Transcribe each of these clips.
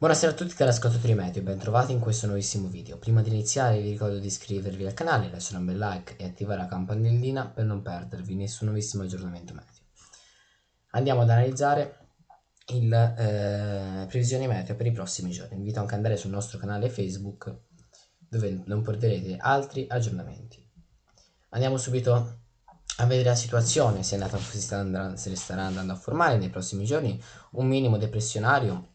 Buonasera a tutti cari ascoltatori meteo e bentrovati in questo nuovissimo video. Prima di iniziare vi ricordo di iscrivervi al canale, lasciare un bel like e attivare la campanellina per non perdervi nessun nuovissimo aggiornamento meteo. Andiamo ad analizzare le eh, previsioni meteo per i prossimi giorni. Vi invito anche ad andare sul nostro canale Facebook dove non perderete altri aggiornamenti. Andiamo subito a vedere la situazione, se, andata, se, sta andando, se starà andando a formare nei prossimi giorni un minimo depressionario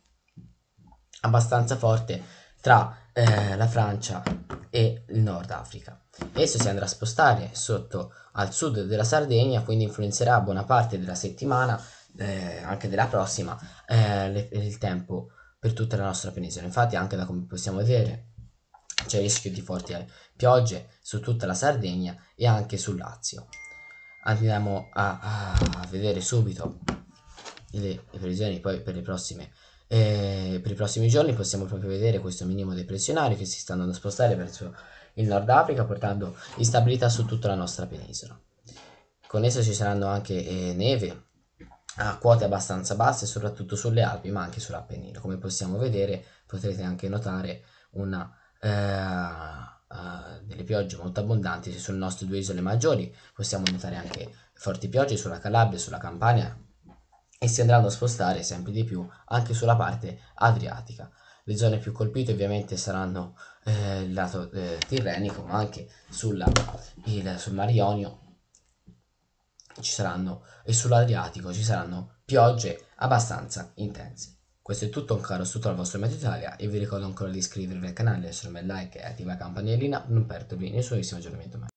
abbastanza forte tra eh, la Francia e il Nord Africa. Esso si andrà a spostare sotto al sud della Sardegna, quindi influenzerà buona parte della settimana, eh, anche della prossima, eh, le, il tempo per tutta la nostra penisola. Infatti, anche da come possiamo vedere, c'è rischio di forti eh, piogge su tutta la Sardegna e anche sul Lazio. Andiamo a, a vedere subito le, le previsioni poi per le prossime e per i prossimi giorni possiamo proprio vedere questo minimo depressionario che si sta andando a spostare verso il Nord Africa portando instabilità su tutta la nostra penisola. Con esso ci saranno anche eh, neve a quote abbastanza basse, soprattutto sulle Alpi, ma anche sull'Appennino. Come possiamo vedere, potrete anche notare una, eh, eh, delle piogge molto abbondanti sulle nostre due isole maggiori. Possiamo notare anche forti piogge sulla Calabria, sulla Campania, e si andranno a spostare sempre di più anche sulla parte adriatica. Le zone più colpite ovviamente saranno eh, il lato eh, tirrenico, ma anche sulla, il, sul Mar Ionio ci saranno, e sull'Adriatico ci saranno piogge abbastanza intense. Questo è tutto, un caro saluto al vostro Meteo Italia e vi ricordo ancora di iscrivervi al canale, lasciare un bel like e attivare la campanellina per non perdervi nessunissimo aggiornamento mai.